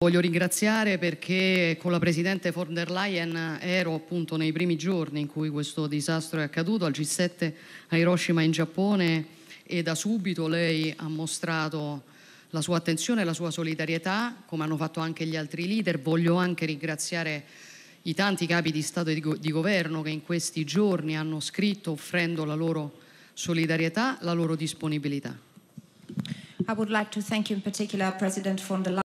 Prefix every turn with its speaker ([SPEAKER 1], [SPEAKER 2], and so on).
[SPEAKER 1] Voglio ringraziare perché con la Presidente von der Leyen ero appunto nei primi giorni in cui questo disastro è accaduto al G7 a Hiroshima in Giappone e da subito lei ha mostrato la sua attenzione e la sua solidarietà come hanno fatto anche gli altri leader. Voglio anche ringraziare i tanti capi di Stato e di, Governo che in questi giorni hanno scritto offrendo la loro solidarietà, la loro disponibilità. I would like to thank in particular President von der Leyen